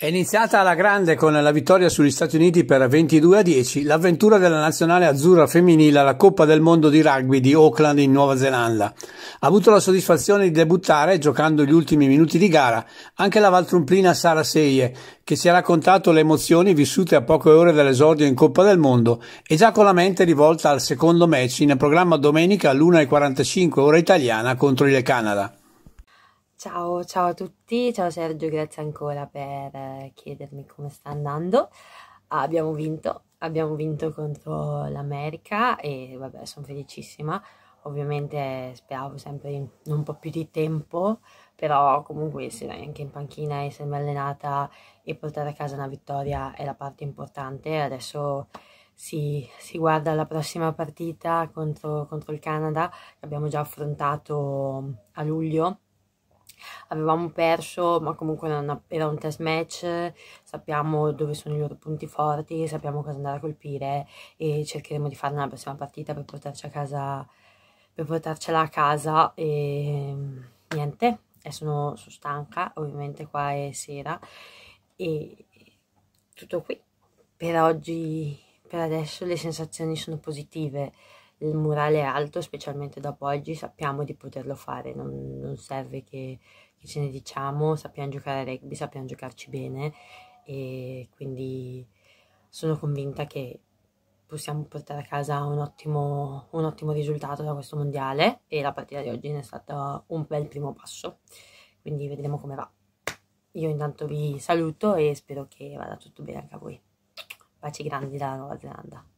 È iniziata alla grande con la vittoria sugli Stati Uniti per 22 a 10 l'avventura della nazionale azzurra femminile alla Coppa del Mondo di rugby di Auckland in Nuova Zelanda. Ha avuto la soddisfazione di debuttare giocando gli ultimi minuti di gara anche la valtrumplina Sara Seye, che si è raccontato le emozioni vissute a poche ore dall'esordio in Coppa del Mondo e già con la mente rivolta al secondo match in programma domenica all'1.45 ora italiana contro il Canada. Ciao, ciao a tutti, ciao Sergio, grazie ancora per eh, chiedermi come sta andando. Ah, abbiamo vinto, abbiamo vinto contro l'America e vabbè, sono felicissima. Ovviamente speravo sempre un po' più di tempo, però comunque essere anche in panchina, e essermi allenata e portare a casa una vittoria è la parte importante. Adesso si, si guarda la prossima partita contro, contro il Canada, che abbiamo già affrontato a luglio avevamo perso, ma comunque era, una, era, un test match, sappiamo dove sono i loro punti forti, sappiamo cosa andare a colpire e cercheremo di fare una prossima partita per portarci a casa, per portarcela a casa e niente, eh, sono, sono stanca, ovviamente qua è sera e tutto qui. Per oggi, per adesso le sensazioni sono positive, il murale è alto, specialmente dopo oggi, sappiamo di poterlo fare, non, non serve che, che, ce ne diciamo, sappiamo giocare a rugby, sappiamo giocarci bene e quindi sono convinta che possiamo portare a casa un ottimo, un ottimo risultato da questo mondiale e la partita di oggi ne è stata un bel primo passo, quindi vedremo come va. Io intanto vi saluto e spero che vada tutto bene anche a voi. Baci grandi dalla Nuova Zelanda.